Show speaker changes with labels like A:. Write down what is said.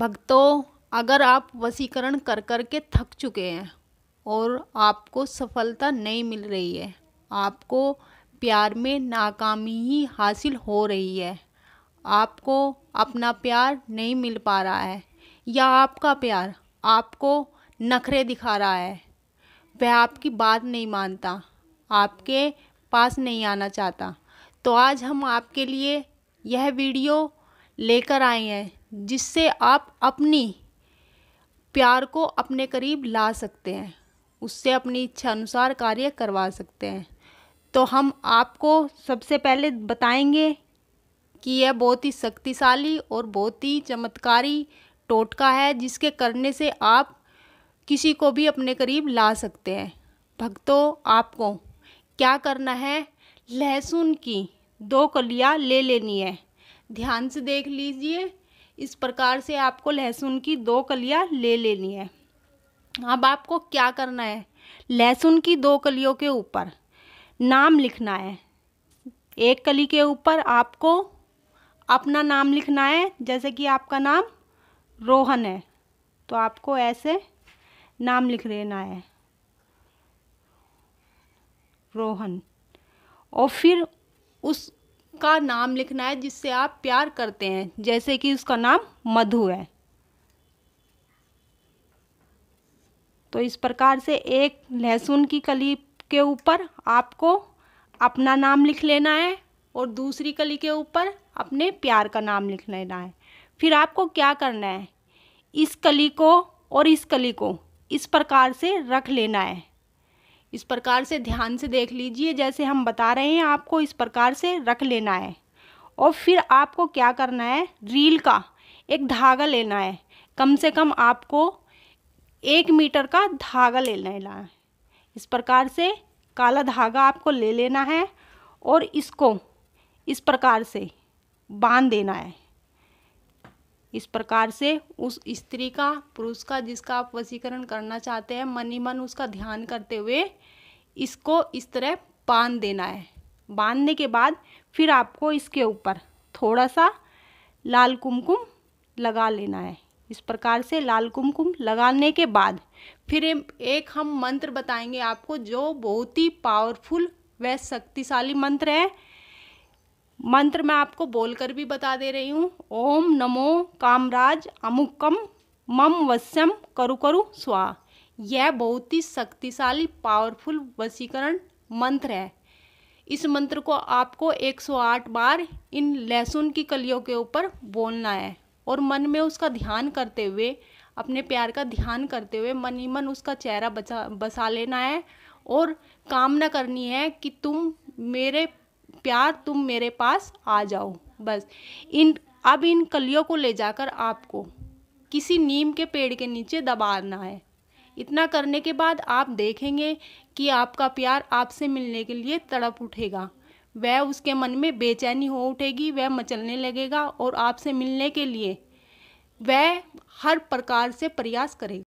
A: भक्तों अगर आप वसीकरण कर कर के थक चुके हैं और आपको सफलता नहीं मिल रही है आपको प्यार में नाकामी ही हासिल हो रही है आपको अपना प्यार नहीं मिल पा रहा है या आपका प्यार आपको नखरे दिखा रहा है वह आपकी बात नहीं मानता आपके पास नहीं आना चाहता तो आज हम आपके लिए यह वीडियो लेकर आए हैं जिससे आप अपनी प्यार को अपने करीब ला सकते हैं उससे अपनी इच्छा अनुसार कार्य करवा सकते हैं तो हम आपको सबसे पहले बताएंगे कि यह बहुत ही शक्तिशाली और बहुत ही चमत्कारी टोटका है जिसके करने से आप किसी को भी अपने करीब ला सकते हैं भक्तों आपको क्या करना है लहसुन की दो कलियां ले लेनी है ध्यान से देख लीजिए इस प्रकार से आपको लहसुन की दो कलियां ले लेनी है अब आपको क्या करना है लहसुन की दो कलियों के ऊपर नाम लिखना है एक कली के ऊपर आपको अपना नाम लिखना है जैसे कि आपका नाम रोहन है तो आपको ऐसे नाम लिख लेना है रोहन और फिर उस का नाम लिखना है जिससे आप प्यार करते हैं जैसे कि उसका नाम मधु है तो इस प्रकार से एक लहसुन की कली के ऊपर आपको अपना नाम लिख लेना है और दूसरी कली के ऊपर अपने प्यार का नाम लिख लेना है फिर आपको क्या करना है इस कली को और इस कली को इस प्रकार से रख लेना है इस प्रकार से ध्यान से देख लीजिए जैसे हम बता रहे हैं आपको इस प्रकार से रख लेना है और फिर आपको क्या करना है रील का एक धागा लेना है कम से कम आपको एक मीटर का धागा ले लेना है इस प्रकार से काला धागा आपको ले लेना है और इसको इस प्रकार से बांध देना है इस प्रकार से उस स्त्री का पुरुष का जिसका आप वसीकरण करना चाहते हैं मन ही मन उसका ध्यान करते हुए इसको इस तरह बांध देना है बांधने के बाद फिर आपको इसके ऊपर थोड़ा सा लाल कुमकुम लगा लेना है इस प्रकार से लाल कुमकुम लगाने के बाद फिर एक हम मंत्र बताएंगे आपको जो बहुत ही पावरफुल व शक्तिशाली मंत्र है मंत्र मैं आपको बोलकर भी बता दे रही हूँ ओम नमो कामराज अमुकम मम वस्यम करु करु स्वा यह बहुत ही शक्तिशाली पावरफुल वसीकरण मंत्र है इस मंत्र को आपको 108 बार इन लहसुन की कलियों के ऊपर बोलना है और मन में उसका ध्यान करते हुए अपने प्यार का ध्यान करते हुए मन ही मन उसका चेहरा बचा बसा लेना है और कामना करनी है कि तुम मेरे प्यार तुम मेरे पास आ जाओ बस इन अब इन कलियों को ले जाकर आपको किसी नीम के पेड़ के नीचे दबाना है इतना करने के बाद आप देखेंगे कि आपका प्यार आपसे मिलने के लिए तड़प उठेगा वह उसके मन में बेचैनी हो उठेगी वह मचलने लगेगा और आपसे मिलने के लिए वह हर प्रकार से प्रयास करेगा